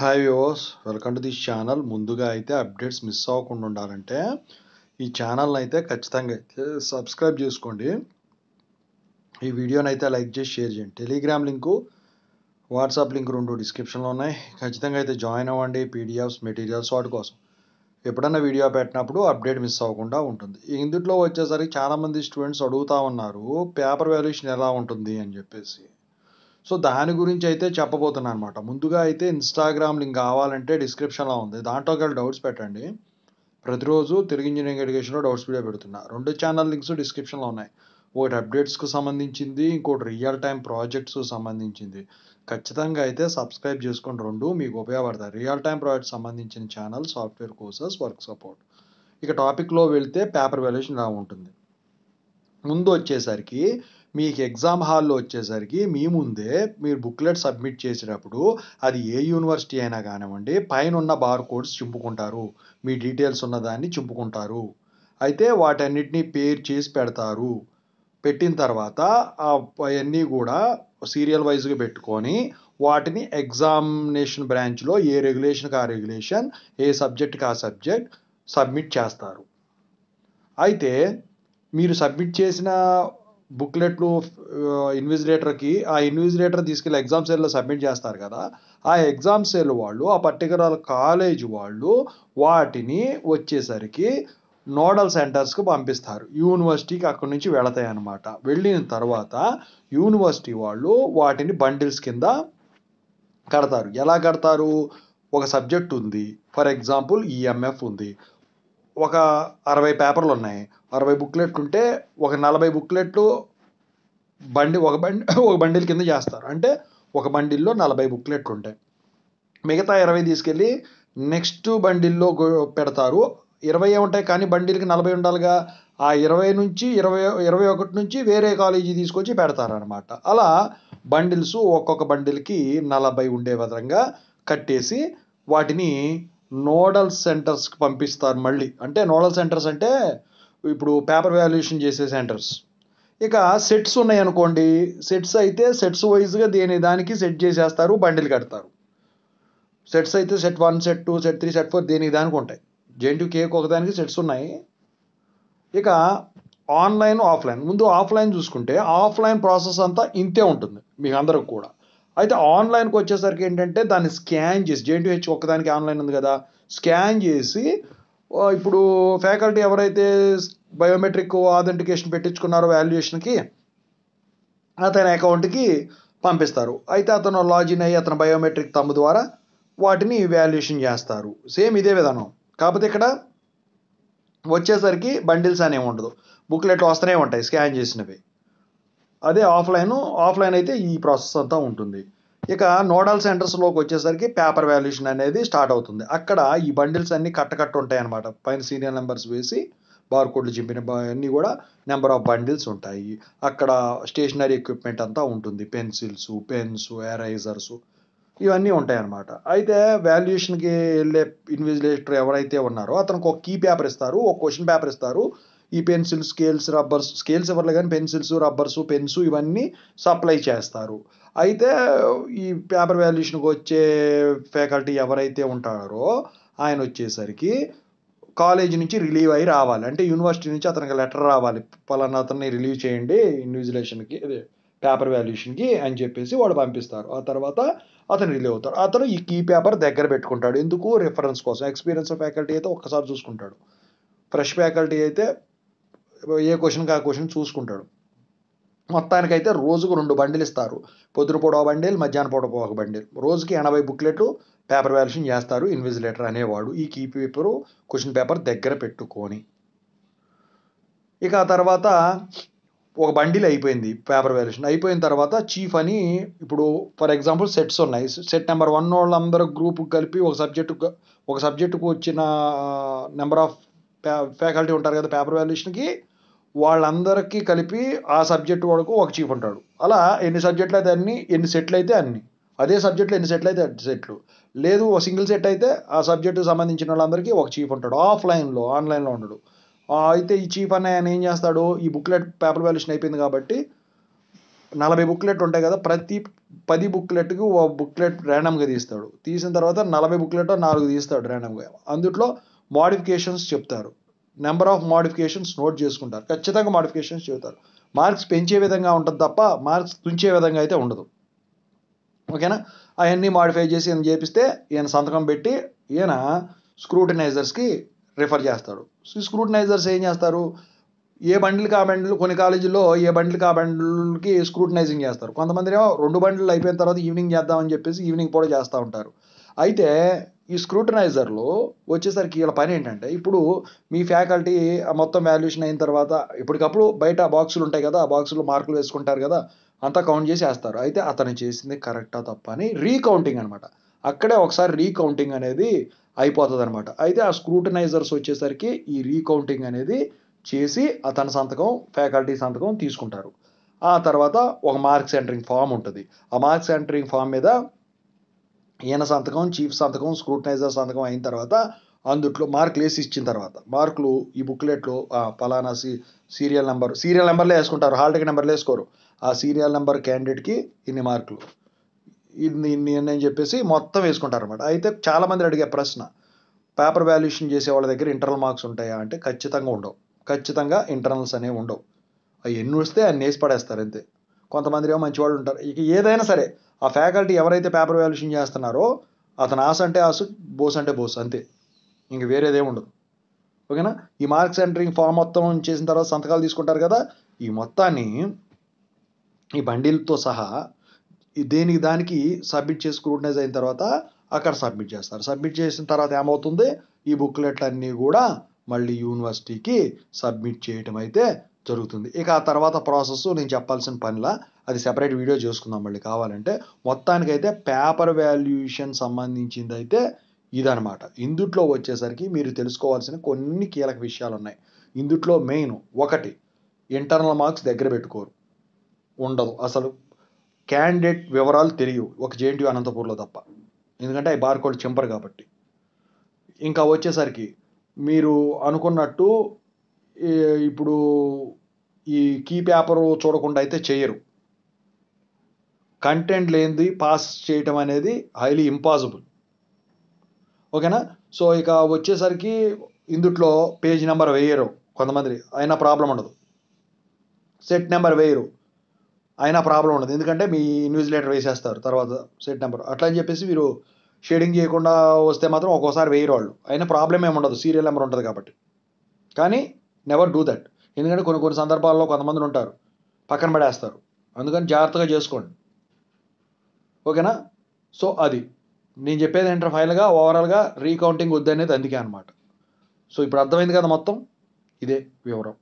hi viewers welcome to this channel ముందుగా అయితే updates miss అవ్వకుండా ఉండాలంటే ఈ ఛానల్ని అయితే ఖచ్చితంగా అయితే సబ్స్క్రైబ్ చేసుకోండి ఈ వీడియోని అయితే లైక్ చేసి షేర్ చేయండి టెలిగ్రామ్ లింకు వాట్సాప్ లింక్ రెండు డిస్క్రిప్షన్లో ఉన్నాయి ఖచ్చితంగా అయితే జాయిన్ అవ్వండి పీడిఎఫ్స్ మెటీరియల్స్ వాటి కోసం ఎప్పుడన్నా వీడియో పెట్టినప్పుడు అప్డేట్ మిస్ అవ్వకుండా ఉంటుంది ఇందులో వచ్చేసరికి చాలామంది స్టూడెంట్స్ అడుగుతూ ఉన్నారు పేపర్ వాల్యుయేషన్ ఎలా ఉంటుంది అని చెప్పేసి సో దాని గురించి అయితే చెప్పబోతున్నాను అనమాట ముందుగా అయితే ఇన్స్టాగ్రామ్ లింక్ కావాలంటే డిస్క్రిప్షన్లో ఉంది దాంట్లో వెళ్ళి డౌట్స్ పెట్టండి ప్రతిరోజు తెలుగు ఇంజనీరింగ్ ఎడ్యుకేషన్లో డౌట్స్ వీడియో పెడుతున్నా రెండు ఛానల్ లింక్స్ డిస్క్రిప్షన్లో ఉన్నాయి ఒకటి అప్డేట్స్కు సంబంధించింది ఇంకోటి రియల్ టైం ప్రాజెక్ట్స్ సంబంధించింది ఖచ్చితంగా అయితే సబ్స్క్రైబ్ చేసుకుని రెండు మీకు ఉపయోగపడతాయి రియల్ టైం ప్రాజెక్ట్ సంబంధించిన channel software courses work support ఇక టాపిక్లో వెళ్తే పేపర్ వాల్యుయేషన్ ఇలా ఉంటుంది ముందు వచ్చేసరికి మీకు ఎగ్జామ్ హాల్లో వచ్చేసరికి మీ ముందే మీరు బుక్లెట్ సబ్మిట్ చేసేటప్పుడు అది ఏ యూనివర్సిటీ అయినా కానివ్వండి పైన ఉన్న బార్ కోడ్స్ చింపుకుంటారు మీ డీటెయిల్స్ ఉన్నదాన్ని చింపుకుంటారు అయితే వాటన్నిటినీ పేర్ చేసి పెడతారు పెట్టిన తర్వాత అవన్నీ కూడా సీరియల్ వైజ్గా పెట్టుకొని వాటిని ఎగ్జామినేషన్ బ్రాంచ్లో ఏ రెగ్యులేషన్కి ఆ రెగ్యులేషన్ ఏ సబ్జెక్ట్కి ఆ సబ్జెక్ట్ సబ్మిట్ చేస్తారు అయితే మీరు సబ్మిట్ చేసిన బుక్లెట్లు ఇన్విజిలేటర్కి ఆ ఇన్విజిలేటర్ తీసుకెళ్ళి ఎగ్జామ్ సెల్లో సబ్మిట్ చేస్తారు కదా ఆ ఎగ్జామ్ సెల్ వాళ్ళు ఆ పర్టికులర్ కాలేజ్ వాళ్ళు వాటిని వచ్చేసరికి నోడల్ సెంటర్స్కి పంపిస్తారు యూనివర్సిటీకి అక్కడి నుంచి వెళతాయి అన్నమాట వెళ్ళిన తర్వాత యూనివర్సిటీ వాళ్ళు వాటిని బండిల్స్ కింద కడతారు ఎలా కడతారు ఒక సబ్జెక్ట్ ఉంది ఫర్ ఎగ్జాంపుల్ ఈఎంఎఫ్ e ఉంది ఒక అరవై పేపర్లు ఉన్నాయి అరవై బుక్లెట్లు ఉంటే ఒక నలభై బుక్లెట్లు బండి ఒక బండి ఒక బండిల్ కింద చేస్తారు అంటే ఒక బండిల్లో నలభై బుక్లెట్లు ఉంటాయి మిగతా ఇరవై తీసుకెళ్ళి నెక్స్ట్ బండిల్లో పెడతారు ఇరవై ఉంటాయి కానీ బండిల్కి నలభై ఉండాలిగా ఆ ఇరవై నుంచి ఇరవై ఇరవై ఒకటి నుంచి వేరే కాలేజీ తీసుకొచ్చి పెడతారనమాట అలా బండిల్స్ ఒక్కొక్క బండిల్కి నలభై ఉండే విధంగా కట్టేసి వాటిని నోడల్ సెంటర్స్కి పంపిస్తారు మళ్ళీ అంటే నోడల్ సెంటర్స్ అంటే ఇప్పుడు పేపర్ వాల్యుయేషన్ చేసే సెంటర్స్ ఇక సెట్స్ ఉన్నాయి అనుకోండి సెట్స్ అయితే సెట్స్ వైజ్గా దేని దానికి సెట్ చేసేస్తారు బండిలు కడతారు సెట్స్ అయితే set one set two set three set four దేనికి దానికి ఉంటాయి జెంటు కేక్ ఒకదానికి సెట్స్ ఉన్నాయి ఇక ఆన్లైన్ ఆఫ్లైన్ ముందు ఆఫ్లైన్ చూసుకుంటే ఆఫ్లైన్ ప్రాసెస్ అంతా ఇంతే ఉంటుంది మీకు అందరికి కూడా అయితే ఆన్లైన్కి వచ్చేసరికి ఏంటంటే దాన్ని స్కాన్ చేసి జేఎన్టీహెచ్ ఒక్కదానికి ఆన్లైన్ ఉంది కదా స్కాన్ చేసి ఇప్పుడు ఫ్యాకల్టీ ఎవరైతే బయోమెట్రిక్ ఆథెంటికేషన్ పెట్టించుకున్నారో వాల్యుయేషన్కి అతని అకౌంట్కి పంపిస్తారు అయితే అతను లాజిన్ అయ్యి అతను బయోమెట్రిక్ తమ్ము ద్వారా వాటిని వాల్యుయేషన్ చేస్తారు సేమ్ ఇదే విధానం కాకపోతే ఇక్కడ వచ్చేసరికి బండిల్స్ అనేవి ఉండదు బుక్లెట్లు వస్తూనే ఉంటాయి స్కాన్ చేసినవి అదే ఆఫ్లైన్ ఆఫ్లైన్ అయితే ఈ ప్రాసెస్ అంతా ఉంటుంది ఇక నోడల్ సెంటర్స్లోకి వచ్చేసరికి పేపర్ వాల్యుయేషన్ అనేది స్టార్ట్ అవుతుంది అక్కడ ఈ బండిల్స్ అన్నీ కట్టకట్టు ఉంటాయి అనమాట పైన సీరియల్ నెంబర్స్ వేసి బార్కోడ్లు చింపిన అన్నీ కూడా నెంబర్ ఆఫ్ బండిల్స్ ఉంటాయి అక్కడ స్టేషనరీ ఎక్విప్మెంట్ అంతా ఉంటుంది పెన్సిల్స్ పెన్స్ ఎరైజర్స్ ఇవన్నీ ఉంటాయన్నమాట అయితే వాల్యుయేషన్కి వెళ్ళే ఇన్విజిలేటర్ ఎవరైతే ఉన్నారో అతనికి ఒక కీ పేపర్ ఇస్తారు ఒక క్వశ్చన్ పేపర్ ఇస్తారు ఈ పెన్సిల్ స్కేల్స్ రబ్బర్స్ స్కేల్స్ ఎవరిలో కానీ పెన్సిల్స్ రబ్బర్స్ పెన్స్ ఇవన్నీ సప్లై చేస్తారు అయితే ఈ పేపర్ వాల్యుయేషన్కి వచ్చే ఫ్యాకల్టీ ఎవరైతే ఉంటారో ఆయన వచ్చేసరికి కాలేజీ నుంచి రిలీవ్ అయ్యి రావాలి అంటే యూనివర్సిటీ నుంచి అతనికి లెటర్ రావాలి పలానా అతన్ని రిలీవ్ చేయండి ఇన్విజిలేషన్కి పేపర్ వాల్యుయేషన్కి అని చెప్పేసి వాడు పంపిస్తారు ఆ తర్వాత అతను రిలీవ్ అవుతారు అతను ఈ కీ పేపర్ దగ్గర పెట్టుకుంటాడు ఎందుకు రిఫరెన్స్ కోసం ఎక్స్పీరియన్స్ ఫ్యాకల్టీ అయితే ఒక్కసారి చూసుకుంటాడు ఫ్రెష్ ఫ్యాకల్టీ అయితే ఏ క్వశ్చన్కి ఆ క్వశ్చన్ చూసుకుంటాడు మొత్తానికైతే రోజుకు రెండు బండిలు ఇస్తారు పొద్దున పూట ఒక బండిల్ మధ్యాహ్నం పూట ఒక బండిల్ రోజుకి ఎనభై బుక్లెట్లు పేపర్ వ్యాల్యూషన్ చేస్తారు ఇన్విజిలేటర్ అనేవాడు ఈ కీ పేపరు క్వశ్చన్ పేపర్ దగ్గర పెట్టుకొని ఇక ఆ తర్వాత ఒక బండిల్ అయిపోయింది పేపర్ వ్యాల్యూషన్ అయిపోయిన తర్వాత చీఫ్ అని ఇప్పుడు ఫర్ ఎగ్జాంపుల్ సెట్స్ ఉన్నాయి సెట్ నెంబర్ వన్ వాళ్ళందరూ గ్రూప్ కలిపి ఒక సబ్జెక్టు ఒక సబ్జెక్టుకు వచ్చిన నెంబర్ ఆఫ్ ఫ్యాకల్టీ ఉంటారు కదా పేపర్ వాల్యూషన్కి వాళ్ళందరికీ కలిపి ఆ సబ్జెక్ట్ వరకు ఒక చీఫ్ ఉంటాడు అలా ఎన్ని సబ్జెక్టులు అయితే అన్ని ఎన్ని సెట్లు అయితే అన్ని అదే సబ్జెక్టులు ఎన్ని సెట్లు అయితే సెట్లు లేదు ఒక సింగిల్ సెట్ అయితే ఆ సబ్జెక్టుకు సంబంధించిన వాళ్ళందరికీ ఒక చీఫ్ ఉంటాడు ఆఫ్లైన్లో ఆన్లైన్లో ఉండడు అయితే ఈ చీఫ్ అన్న ఆయన ఏం చేస్తాడు ఈ బుక్లెట్ పేపర్ వాల్యుషన్ అయిపోయింది కాబట్టి నలభై బుక్లెట్ ఉంటాయి కదా ప్రతి పది బుక్లెట్కి ఓ బుక్లెట్ ర్యాండమ్గా తీస్తాడు తీసిన తర్వాత నలభై బుక్లెట్ నాలుగు తీస్తాడు ర్యాండమ్గా అందుట్లో మోడిఫికేషన్స్ చెప్తారు నెంబర్ ఆఫ్ మాడిఫికేషన్స్ నోట్ చేసుకుంటారు ఖచ్చితంగా మాడిఫికేషన్స్ చెబుతారు మార్క్స్ పెంచే విధంగా ఉంటుంది తప్ప మార్క్స్ తుంచే విధంగా అయితే ఉండదు ఓకేనా అవన్నీ మాడిఫై చేసి ఈయన చేపిస్తే ఈయన సంతకం పెట్టి ఈయన స్క్రూటినైజర్స్కి రిఫర్ చేస్తాడు స్క్రూటినైజర్స్ ఏం చేస్తారు ఏ బండిలు ఆ బండ్లు కొన్ని కాలేజీల్లో ఏ బండిలకి ఆ బండ్లకి స్క్రూటినైజింగ్ చేస్తారు కొంతమంది ఏమో రెండు బండ్లు అయిపోయిన తర్వాత ఈవినింగ్ చేద్దామని చెప్పేసి ఈవినింగ్ కూడా చేస్తూ ఉంటారు అయితే ఈ స్క్రూటనైజర్లో వచ్చేసరికి వీళ్ళ పని ఏంటంటే ఇప్పుడు మీ ఫ్యాకల్టీ మొత్తం వాల్యుయేషన్ అయిన తర్వాత ఇప్పటికప్పుడు బయట బాక్సులు ఉంటాయి కదా ఆ బాక్సులో మార్కులు వేసుకుంటారు కదా అంతా కౌంట్ చేసి వేస్తారు అయితే అతను చేసింది కరెక్టా తప్ప అని రీకౌంటింగ్ అనమాట అక్కడే ఒకసారి రీకౌంటింగ్ అనేది అయిపోతుంది అనమాట అయితే ఆ స్క్రూటనైజర్స్ వచ్చేసరికి ఈ రీకౌంటింగ్ అనేది చేసి అతని సంతకం ఫ్యాకల్టీ సంతకం తీసుకుంటారు ఆ తర్వాత ఒక మార్క్స్ ఎంట్రింగ్ ఫామ్ ఉంటుంది ఆ మార్క్స్ ఎంటరింగ్ ఫామ్ మీద ఈయన సంతకం చీఫ్ సంతకం స్క్రూటనైజర్ సంతకం అయిన తర్వాత అందుట్లో మార్కులు వేసి ఇచ్చిన తర్వాత మార్కులు ఈ బుక్లెట్లో పలానా సీ సీరియల్ నెంబర్ సీరియల్ నెంబర్లో వేసుకుంటారు హాల్ టికెట్ నెంబర్లో వేసుకోరు ఆ సీరియల్ నెంబర్ క్యాండిడేట్కి ఇన్ని మార్కులు ఇన్ని ఇన్ని అని చెప్పేసి మొత్తం వేసుకుంటారు అనమాట అయితే చాలామంది అడిగే ప్రశ్న పేపర్ వాల్యుయేషన్ చేసే వాళ్ళ దగ్గర ఇంటర్నల్ మార్క్స్ ఉంటాయా అంటే ఖచ్చితంగా ఉండవు ఖచ్చితంగా ఇంటర్నల్స్ అనేవి ఉండవు అవి ఎన్ని వస్తే అన్ని వేసి పడేస్తారు అంతే కొంతమంది ఏమో మంచివాళ్ళు ఉంటారు ఇక ఏదైనా సరే ఆ ఫ్యాకల్టీ ఎవరైతే పేపర్ వాల్యుయేషన్ చేస్తున్నారో అతను ఆశ అంటే ఆసు బోస్ అంటే బోస్ అంతే ఇంక వేరేదే ఉండదు ఓకేనా ఈ మార్క్స్ ఎంటరింగ్ ఫామ్ మొత్తం చేసిన తర్వాత సంతకాలు తీసుకుంటారు కదా ఈ మొత్తాన్ని ఈ బండిల్తో సహా దేనికి దానికి సబ్మిట్ చేసి స్క్రూటనైజ్ అయిన తర్వాత అక్కడ సబ్మిట్ చేస్తారు సబ్మిట్ చేసిన తర్వాత ఏమవుతుంది ఈ బుక్లెట్లన్నీ కూడా మళ్ళీ యూనివర్సిటీకి సబ్మిట్ చేయటం అయితే జరుగుతుంది ఇక ఆ తర్వాత ప్రాసెస్ నేను చెప్పాల్సిన పనిలా అది సెపరేట్ వీడియో చేసుకుందాం మళ్ళీ కావాలంటే మొత్తానికైతే పేపర్ వాల్యుయేషన్ సంబంధించింది అయితే ఇదనమాట ఇందుట్లో వచ్చేసరికి మీరు తెలుసుకోవాల్సిన కొన్ని కీలక విషయాలు ఉన్నాయి ఇందుట్లో మెయిన్ ఒకటి ఇంటర్నల్ మార్క్స్ దగ్గర పెట్టుకోరు ఉండదు అసలు క్యాండిడేట్ వివరాలు తెలియవు ఒక జేఎన్టీ అనంతపూర్లో తప్ప ఎందుకంటే అవి బార్కోడ్ చింపరు కాబట్టి ఇంకా వచ్చేసరికి మీరు అనుకున్నట్టు ఇప్పుడు ఈ కీ పేపర్ చూడకుండా అయితే చేయరు కంటెంట్ లేనిది పాస్ చేయటం అనేది హైలీ ఇంపాసిబుల్ ఓకేనా సో ఇక వచ్చేసరికి ఇందుట్లో పేజ్ నెంబర్ వేయరు కొంతమంది అయినా ప్రాబ్లం ఉండదు సెట్ నెంబర్ వేయరు అయినా ప్రాబ్లం ఉండదు ఎందుకంటే మీ ఇన్విజిలేటర్ వేసేస్తారు తర్వాత సెట్ నెంబర్ అట్లా అని చెప్పేసి మీరు షేడింగ్ చేయకుండా వస్తే మాత్రం ఒక్కోసారి వేయరు వాళ్ళు అయినా ప్రాబ్లం ఏమి ఉండదు సీరియల్ నెంబర్ ఉంటుంది కాబట్టి కానీ నెవర్ డూ దట్ ఎందుకంటే కొన్ని కొన్ని సందర్భాల్లో కొంతమంది ఉంటారు పక్కన పడేస్తారు అందుకని జాగ్రత్తగా చేసుకోండి ఓకేనా సో అది నేను చెప్పేది ఎంటర్ ఫైనల్గా ఓవరాల్గా రీకౌంటింగ్ వద్దనేది అందుకే అనమాట సో ఇప్పుడు అర్థమైంది కదా మొత్తం ఇదే వివరం